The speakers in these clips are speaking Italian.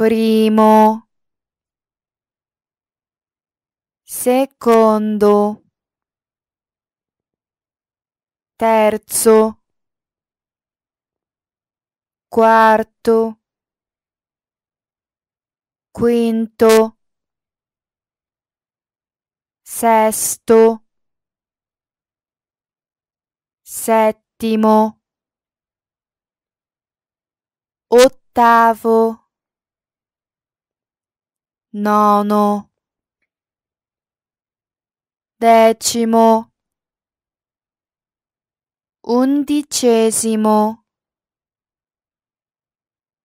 primo, secondo, terzo, quarto, quinto, sesto, settimo, ottavo nono decimo undicesimo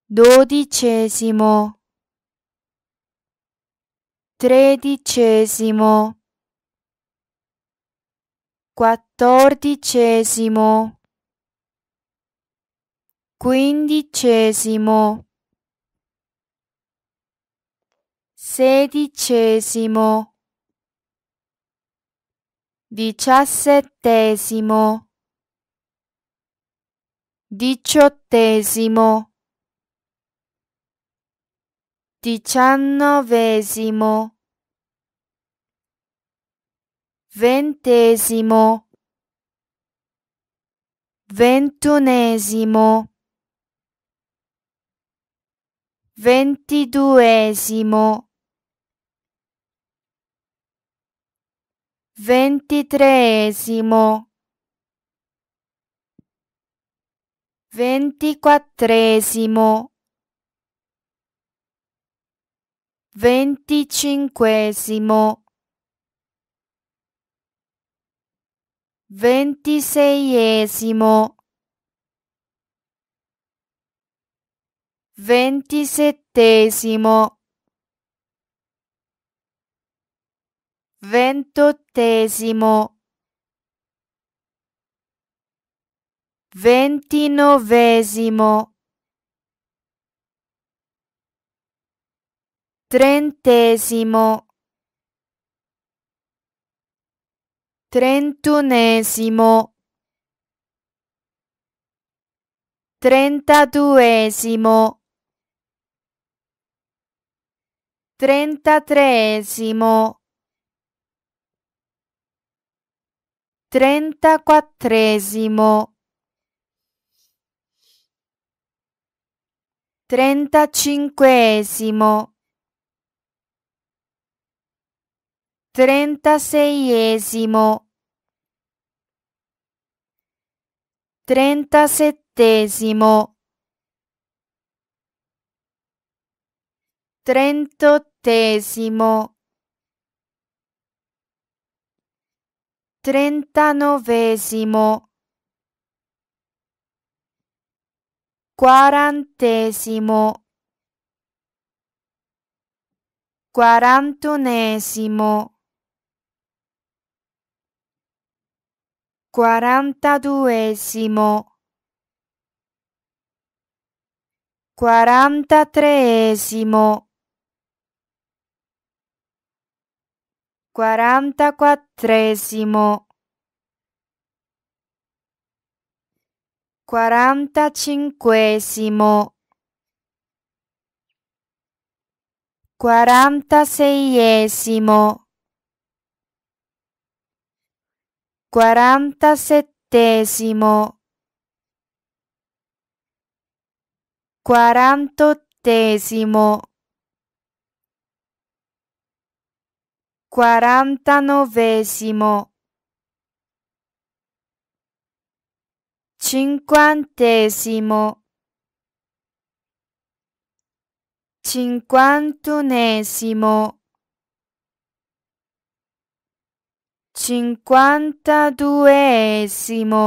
dodicesimo tredicesimo quattordicesimo quindicesimo sedicesimo, diciassettesimo, diciottesimo, diciannovesimo, ventesimo, ventunesimo ventiduesimo ventitreesimo, ventiquattresimo, venticinquesimo, ventiseiesimo, ventisettesimo. ventottesimo, ventinovesimo, trentesimo, trentunesimo, trentaduesimo, trentatreesimo Trentaquattresimo. Trentacinquesimo. Trentaseiesimo. Trentasettesimo. Trentottesimo. Trentanovesimo. Quarantesimo. Quarantunesimo. Quarantaduesimo. Quarantatreesimo. Quarantaquattresimo. Quarantacinquesimo. Quarantaseiesimo. Quarantasettesimo. Quarantottesimo. quarantanovesimo cinquantesimo cinquantunesimo cinquantaduesimo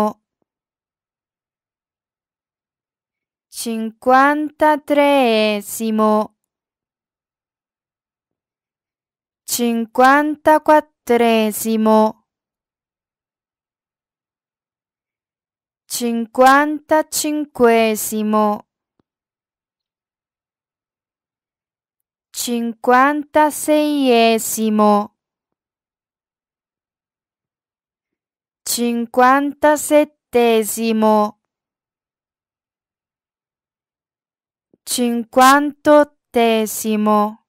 cinquantatreesimo cinquantaquattresimo, cinquantacinquesimo, cinquantaseiesimo, cinquantasettesimo. cinquantottesimo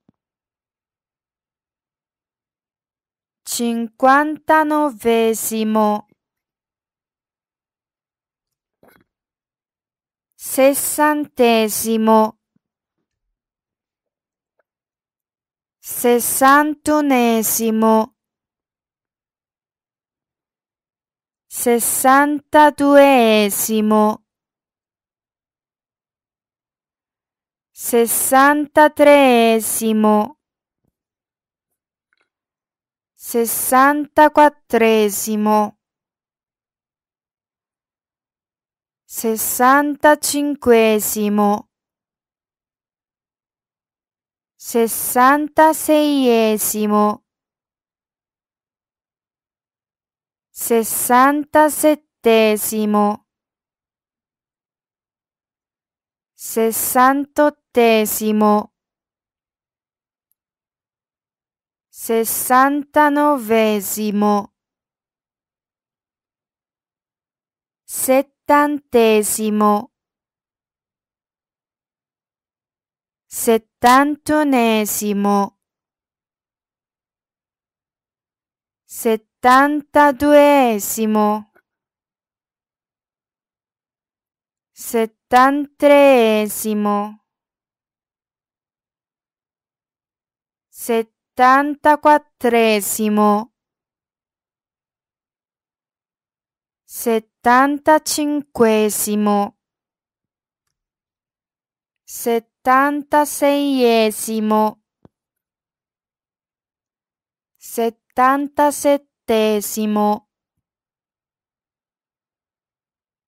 cinquantanovesimo sessantesimo sessantunesimo sessantaduesimo sessantatreesimo sessantaquattresimo, sessantacinquesimo, sessantaseiesimo, sessantasettesimo, sessantottesimo. sessantanovesimo, settantesimo, settantonesimo, settantaduesimo, settantreesimo, settantreesimo settantaquattresimo, settantacinquesimo, settantaseiesimo, settantasettesimo,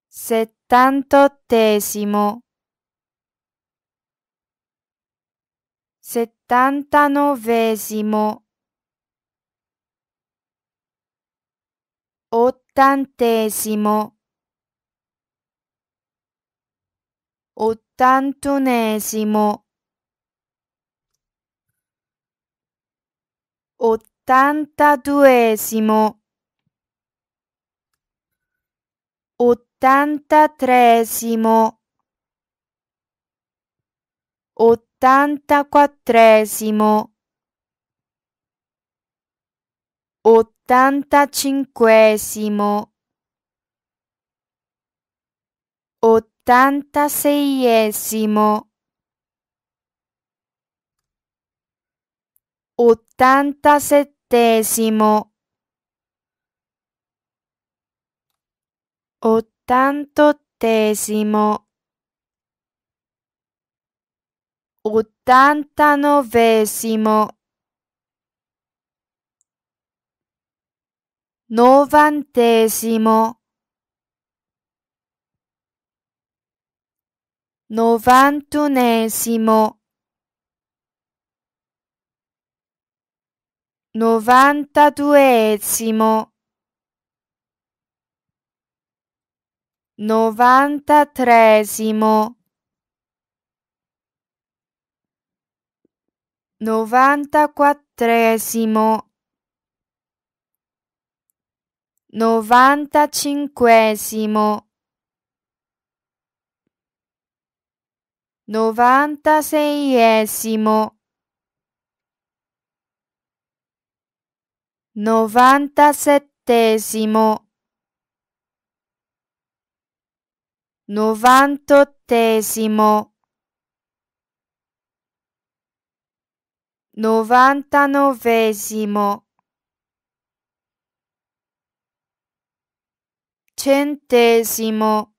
settantottesimo, settantottesimo Ottantanovesimo. Ottantesimo. Ottantunesimo. Ottantaduesimo. Ottantatresimo. Ottantatresimo ottantaquattresimo, ottantacinquesimo, ottantaseiesimo, ottantasettesimo, ottantottesimo. ottantanovesimo novantesimo novantunesimo novantaduesimo novantatresimo novantaquattresimo novantacinquesimo novantaseiesimo novantasettesimo novantottesimo Novantanovesimo. Centesimo.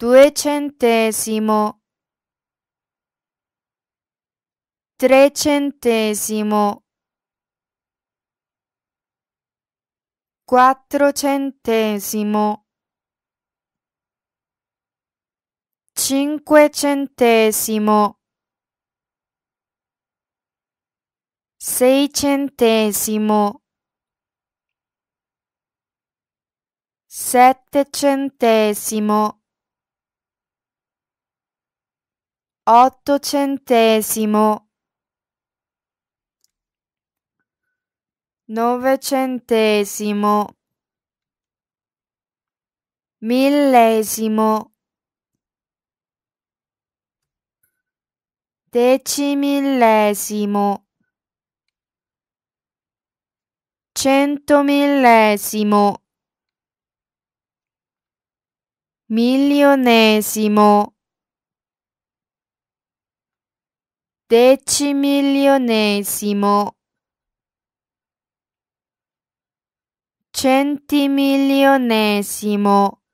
Duecentesimo. Trecentesimo. Quattrocentesimo. Cinquecentesimo. seicentesimo settecentesimo ottocentesimo novecentesimo millesimo decimillesimo centomillesimo milionesimo decimilionesimo centimilionesimo